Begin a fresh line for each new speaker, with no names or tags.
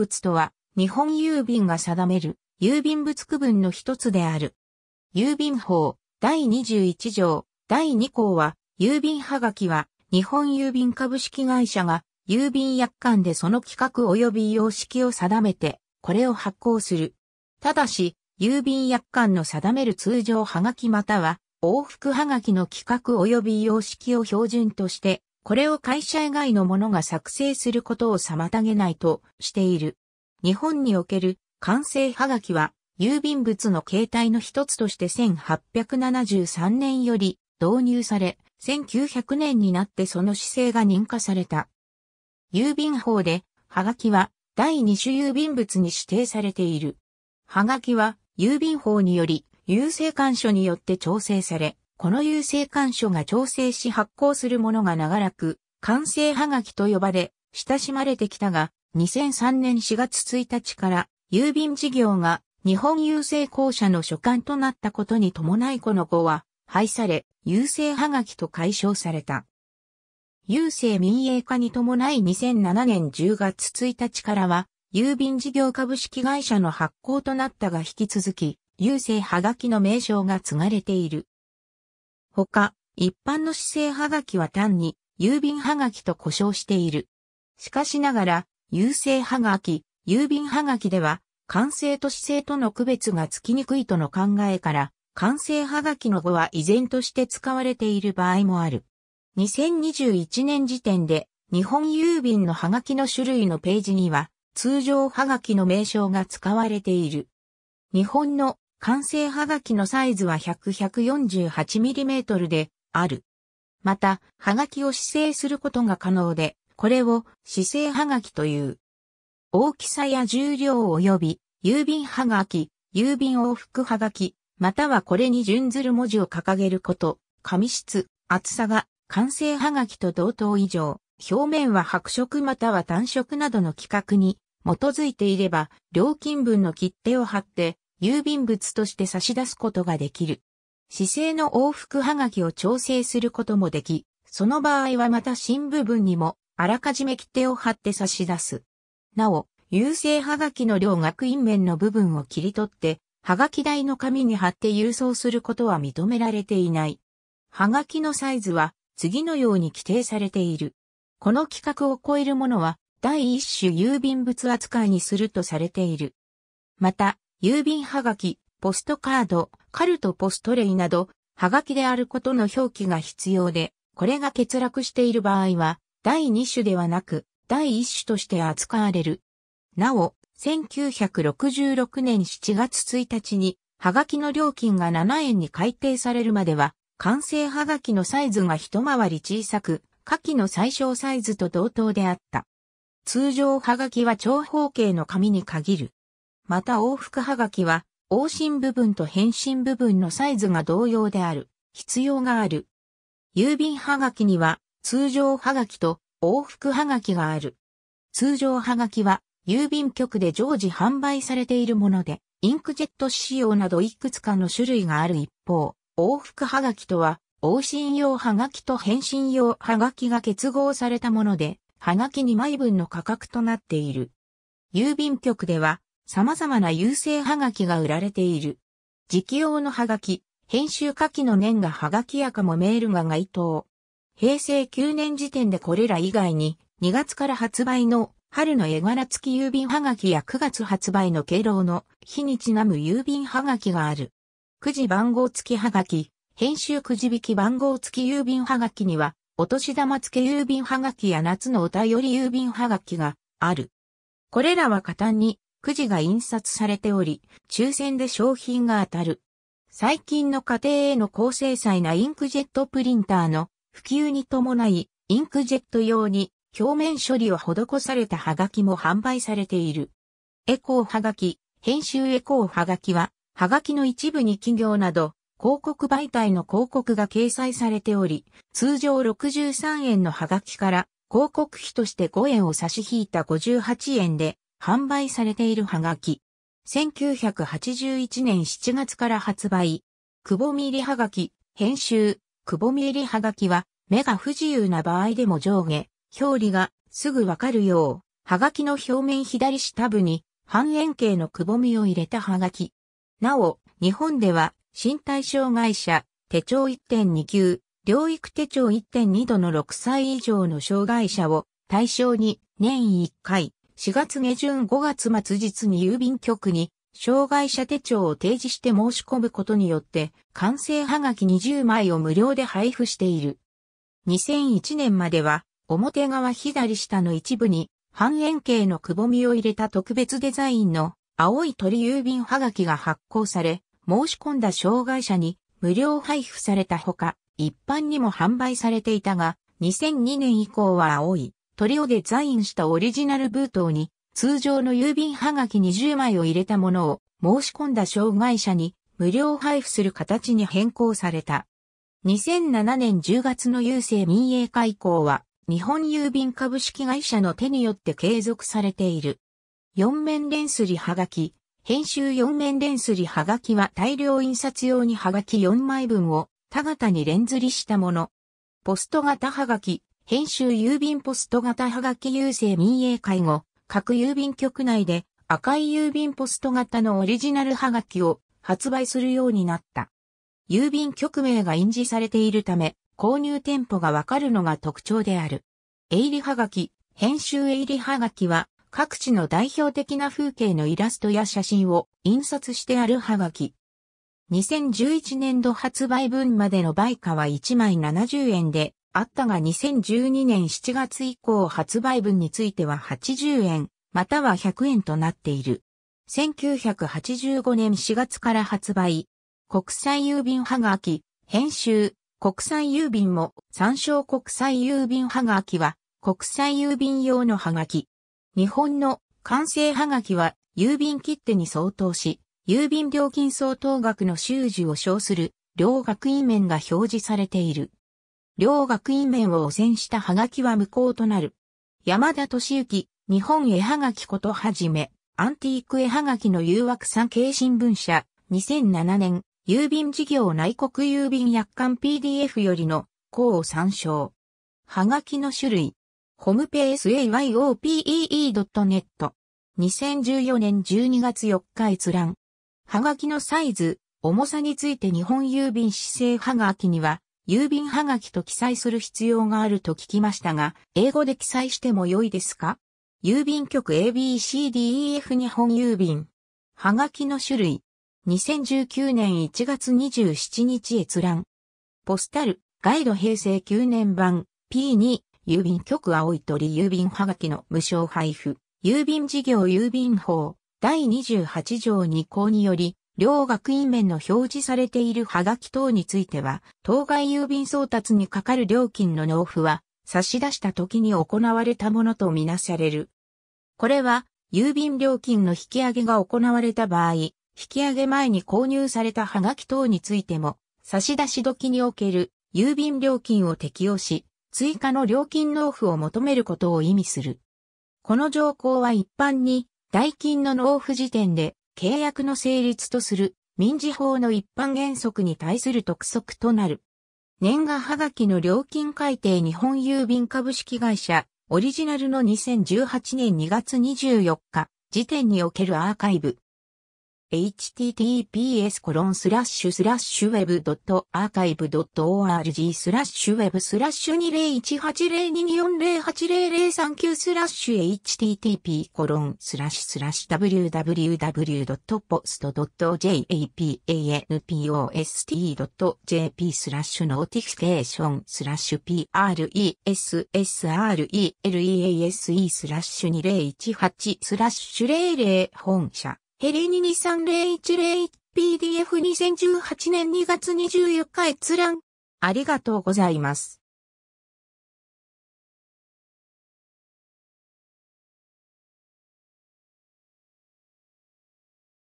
物とは、日本郵便が定める郵便物区分の一つである。郵便法第21条第2項は、郵便はがきは日本郵便株式会社が郵便約款でその規格及び様式を定めて、これを発行する。ただし、郵便約款の定める通常はがきまたは、往復はがきの規格及び様式を標準として、これを会社以外のものが作成することを妨げないとしている。日本における完成はがきは郵便物の形態の一つとして1873年より導入され、1900年になってその姿勢が認可された。郵便法で、はがきは第二種郵便物に指定されている。はがきは郵便法により、郵政官書によって調整され、この郵政官所が調整し発行するものが長らく、完成はがきと呼ばれ、親しまれてきたが、2003年4月1日から郵便事業が日本郵政公社の所管となったことに伴いこの後は廃され、郵政はがきと解消された。郵政民営化に伴い2007年10月1日からは、郵便事業株式会社の発行となったが引き続き、郵政はがきの名称が継がれている。ほか、一般の市政はがきは単に郵便はがきと呼称している。しかしながら、郵政はがき、郵便はがきでは、完成と市政との区別がつきにくいとの考えから、完成はがきの語は依然として使われている場合もある。2021年時点で、日本郵便のはがきの種類のページには、通常はがきの名称が使われている。日本の完成はがきのサイズは 100-148mm である。また、はがきを姿勢することが可能で、これを姿勢はがきという。大きさや重量及び、郵便はがき、郵便往復はがき、またはこれに準ずる文字を掲げること、紙質、厚さが完成はがきと同等以上、表面は白色または単色などの規格に基づいていれば、料金分の切手を貼って、郵便物として差し出すことができる。姿勢の往復はがきを調整することもでき、その場合はまた新部分にもあらかじめ切手を貼って差し出す。なお、郵政はがきの両学院面の部分を切り取って、はがき台の紙に貼って郵送することは認められていない。はがきのサイズは次のように規定されている。この規格を超えるものは第一種郵便物扱いにするとされている。また、郵便はがき、ポストカード、カルトポストレイなど、はがきであることの表記が必要で、これが欠落している場合は、第2種ではなく、第1種として扱われる。なお、1966年7月1日に、はがきの料金が7円に改定されるまでは、完成はがきのサイズが一回り小さく、下記の最小サイズと同等であった。通常はがきは長方形の紙に限る。また往復はがきは、往診部分と返信部分のサイズが同様である、必要がある。郵便はがきには、通常はがきと往復はがきがある。通常はがきは、郵便局で常時販売されているもので、インクジェット仕様などいくつかの種類がある一方、往復はがきとは、往診用はがきと返信用はがきが結合されたもので、はがき2枚分の価格となっている。郵便局では、様々な郵政はがきが売られている。時期用のはがき、編集下記の年がはがきやかもメールが該当。平成9年時点でこれら以外に、2月から発売の春の絵柄付き郵便はがきや9月発売の敬老の日にちなむ郵便はがきがある。くじ番号付きはがき、編集くじ引き番号付き郵便はがきには、お年玉付け郵便はがきや夏のお便り郵便はがきがある。これらは簡単にくじが印刷されており、抽選で商品が当たる。最近の家庭への高精細なインクジェットプリンターの普及に伴い、インクジェット用に表面処理を施されたハガキも販売されている。エコーハガキ、編集エコーハガキは、ハガキの一部に企業など、広告媒体の広告が掲載されており、通常63円のハガキから、広告費として5円を差し引いた58円で販売されているハガキ。1981年7月から発売。くぼみ入りハガキ、編集、くぼみ入りハガキは、目が不自由な場合でも上下、表裏がすぐわかるよう、ハガキの表面左下部に半円形のくぼみを入れたハガキ。なお、日本では身体障害者、手帳1.2級、療育手帳1.2度の6歳以上の障害者を対象に年1回4月下旬5月末日に郵便局に障害者手帳を提示して申し込むことによって完成はがき20枚を無料で配布している。2001年までは表側左下の一部に半円形のくぼみを入れた特別デザインの青い鳥郵便はがきが発行され、申し込んだ障害者に無料配布されたほか、一般にも販売されていたが、2002年以降は青いトリをデザインしたオリジナル封筒に、通常の郵便はがき20枚を入れたものを申し込んだ障害者に無料配布する形に変更された。2007年10月の郵政民営化以降は、日本郵便株式会社の手によって継続されている。4面連すりはがき、編集4面連すりはがきは大量印刷用にはがき4枚分を田型に連ずりしたもの。ポスト型はがき、編集郵便ポスト型はがき郵政民営会後、各郵便局内で赤い郵便ポスト型のオリジナルはがきを発売するようになった。郵便局名が印字されているため、購入店舗がわかるのが特徴である。営利はがき、編集営利はがきは、各地の代表的な風景のイラストや写真を印刷してあるはがき。2011年度発売分までの売価は1枚70円で、あったが2012年7月以降発売分については80円、または100円となっている。1985年4月から発売。国際郵便はがき、編集、国際郵便も、参照国際郵便はがきは、国際郵便用のはがき。日本の完成はがきは、郵便切手に相当し、郵便料金相当額の収受を称する、両額位面が表示されている。両学院面を汚染したハガキは無効となる。山田敏之、日本絵ハガキことはじめ、アンティーク絵ハガキの誘惑産経新聞社、2007年、郵便事業内国郵便約款 PDF よりの、項を参照。ハガキの種類。ホームペー s a y o p e n e t 2014年12月4日閲覧。ハガキのサイズ、重さについて日本郵便市政ハガキには、郵便はがきと記載する必要があると聞きましたが、英語で記載しても良いですか郵便局 ABCDEF 日本郵便。はがきの種類。2019年1月27日閲覧。ポスタル、ガイド平成9年版 P2、郵便局青い鳥郵便はがきの無償配布。郵便事業郵便法第28条2項により、両学院面の表示されているハガキ等については、当該郵便送達にかかる料金の納付は、差し出した時に行われたものとみなされる。これは、郵便料金の引き上げが行われた場合、引き上げ前に購入されたハガキ等についても、差し出し時における郵便料金を適用し、追加の料金納付を求めることを意味する。この条項は一般に、代金の納付時点で契約の成立とする民事法の一般原則に対する督促となる。年賀はがきの料金改定日本郵便株式会社オリジナルの2018年2月24日時点におけるアーカイブ https コロンスラッシュスラッシュウェブドットアーカイブドット org スラッシュウェブスラッシュ20180224080039スラッシュ http コロンスラッシュスラッシュ www.post.japanpost.jp スラッシュノーティフィケーションスラッシュ pressrelease スラッシュ2018スラッシュ00本社ヘレニ 23010PDF2018 年2月24日閲覧。ありがとうございます。